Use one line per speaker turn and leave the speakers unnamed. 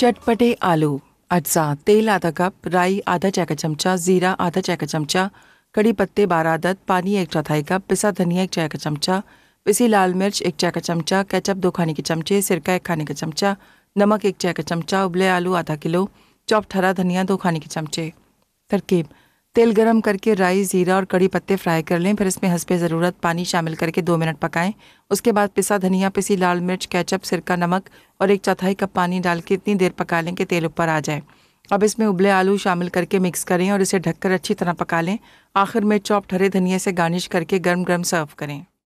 चटपटे आलू अज्जा तेल आधा कप राई आधा चाय चमचा ज़ीरा आधा चैका चमचा कड़ी पत्ते बारह आदत पानी एक चौथाई कप पिसा धनिया एक चाय का चमचा पिसी लाल मिर्च एक चैका चमचा केचप दो खाने के चमचे सिरका एक खाने का चमचा नमक एक चाय का चमचा उबले आलू आधा किलो चॉप्ड हरा धनिया दो खाने के चमचे तरकीब तेल गरम करके राइस ज़ीरा और कड़ी पत्ते फ्राई कर लें फिर इसमें हंसपे ज़रूरत पानी शामिल करके दो मिनट पकाएं उसके बाद पिसा धनिया पिसी लाल मिर्च केचप सिरका नमक और एक चौथाई कप पानी डाल के इतनी देर पका लें कि तेल ऊपर आ जाए अब इसमें उबले आलू शामिल करके मिक्स करें और इसे ढककर अच्छी तरह पका लें आखिर में चॉप ठरे धनिया से गार्निश करके गर्म गर्म सर्व करें